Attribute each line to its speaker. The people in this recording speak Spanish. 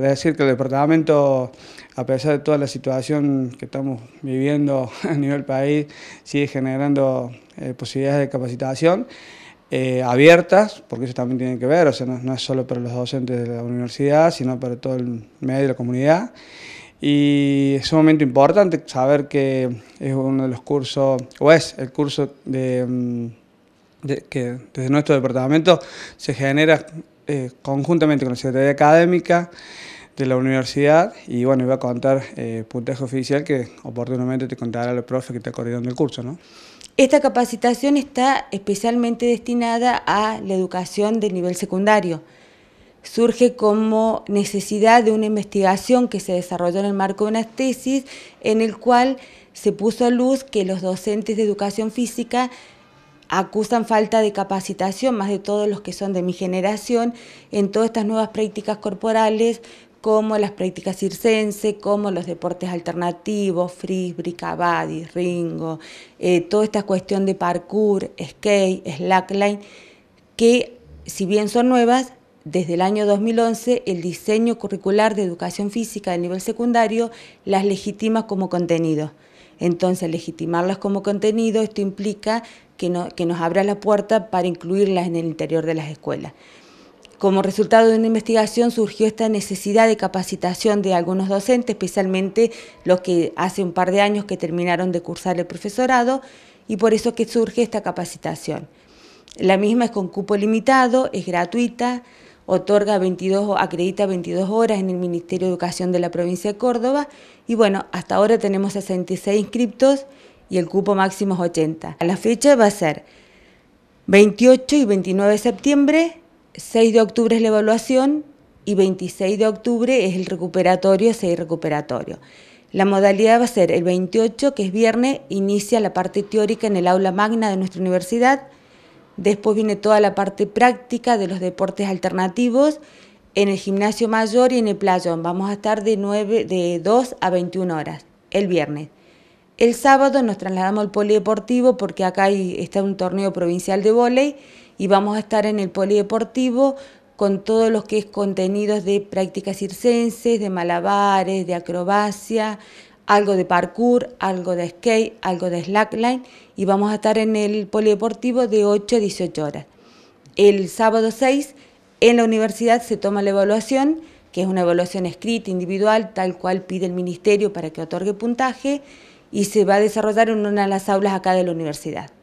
Speaker 1: decir, que el departamento, a pesar de toda la situación que estamos viviendo a nivel país, sigue generando eh, posibilidades de capacitación eh, abiertas, porque eso también tiene que ver, o sea, no, es solo para los docentes de la universidad, sino para todo el medio de la comunidad. Y es un momento importante saber que es uno de los cursos, o es el curso mm, que desde nuestro departamento se genera eh, conjuntamente con la Secretaría Académica de la universidad y bueno, iba a contar eh, puntaje oficial que oportunamente te contará el profe que está en el curso, ¿no?
Speaker 2: Esta capacitación está especialmente destinada a la educación de nivel secundario. Surge como necesidad de una investigación que se desarrolló en el marco de una tesis en el cual se puso a luz que los docentes de educación física acusan falta de capacitación, más de todos los que son de mi generación, en todas estas nuevas prácticas corporales, como las prácticas circense, como los deportes alternativos, frisbee, cabadis, ringo, eh, toda esta cuestión de parkour, skate, slackline, que si bien son nuevas, desde el año 2011 el diseño curricular de educación física del nivel secundario las legitima como contenido. Entonces, legitimarlas como contenido, esto implica que, nos abra la puerta para incluirlas en el interior de las escuelas. Como resultado de una investigación surgió esta necesidad de capacitación de algunos docentes, especialmente los que hace un par de años que terminaron de cursar el profesorado, y por eso que surge esta capacitación. La misma es con cupo limitado, es gratuita, otorga 22, acredita 22 horas en el Ministerio de Educación de la provincia de Córdoba, y bueno, hasta ahora tenemos 66 inscriptos y el cupo máximo es 80. La fecha va a ser 28 y 29 de septiembre, 6 de octubre es la evaluación y 26 de octubre es el recuperatorio, 6 recuperatorio. La modalidad va a ser el 28, que es viernes, inicia la parte teórica en el aula magna de nuestra universidad. Después viene toda la parte práctica de los deportes alternativos en el gimnasio mayor y en el playón. Vamos a estar de, 9, de 2 a 21 horas el viernes. El sábado nos trasladamos al polideportivo porque acá está un torneo provincial de vóley y vamos a estar en el polideportivo con todos los que es contenidos de prácticas circenses, de malabares, de acrobacia, algo de parkour, algo de skate, algo de slackline y vamos a estar en el polideportivo de 8 a 18 horas. El sábado 6 en la universidad se toma la evaluación, que es una evaluación escrita, individual, tal cual pide el ministerio para que otorgue puntaje y se va a desarrollar en una de las aulas acá de la universidad.